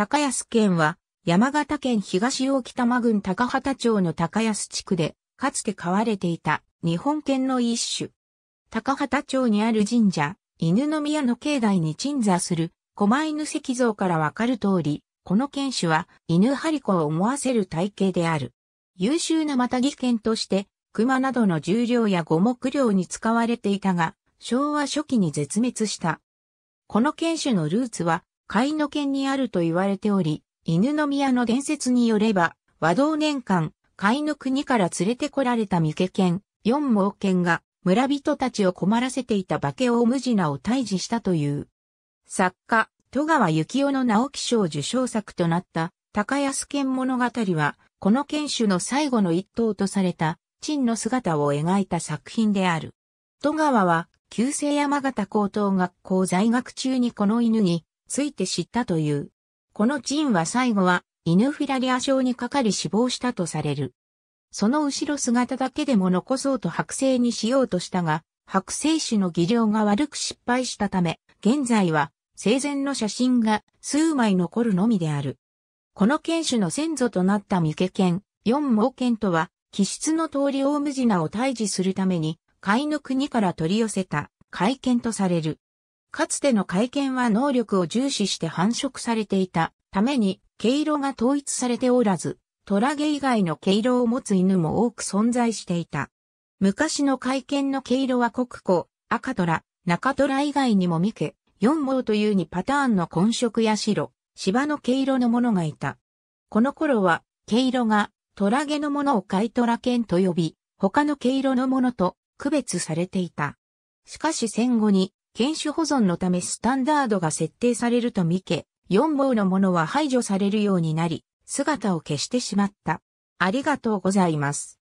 高安県は、山形県東大北間郡高畑町の高安地区で、かつて飼われていた日本犬の一種。高畑町にある神社、犬の宮の境内に鎮座する、狛犬石像からわかる通り、この犬種は犬張り子を思わせる体型である。優秀なまたぎ犬として、熊などの重量や五目量に使われていたが、昭和初期に絶滅した。この犬種のルーツは、甲斐の県にあると言われており、犬の宮の伝説によれば、和同年間、甲斐の国から連れてこられた三毛犬、四毛犬が、村人たちを困らせていた化けを無なを退治したという。作家、戸川幸雄の直木賞受賞作となった、高安県物語は、この犬種の最後の一頭とされた、陳の姿を描いた作品である。戸川は、旧姓山形高等学校在学中にこの犬について知ったという。このジンは最後は犬フィラリア症にかかり死亡したとされる。その後ろ姿だけでも残そうと剥製にしようとしたが、剥製種の技量が悪く失敗したため、現在は生前の写真が数枚残るのみである。この犬種の先祖となった三毛犬、四毛犬とは、気質の通りウムジナを退治するために、飼いの国から取り寄せた、飼い犬とされる。かつての会見は能力を重視して繁殖されていたために毛色が統一されておらず、トラゲ以外の毛色を持つ犬も多く存在していた。昔の会見の毛色は国庫、赤虎、中虎以外にも見け、四毛という2パターンの混色や白、芝の毛色のものがいた。この頃は、毛色が、トラゲのものを貝虎犬と呼び、他の毛色のものと区別されていた。しかし戦後に検種保存のためスタンダードが設定されると見け、4棒のものは排除されるようになり、姿を消してしまった。ありがとうございます。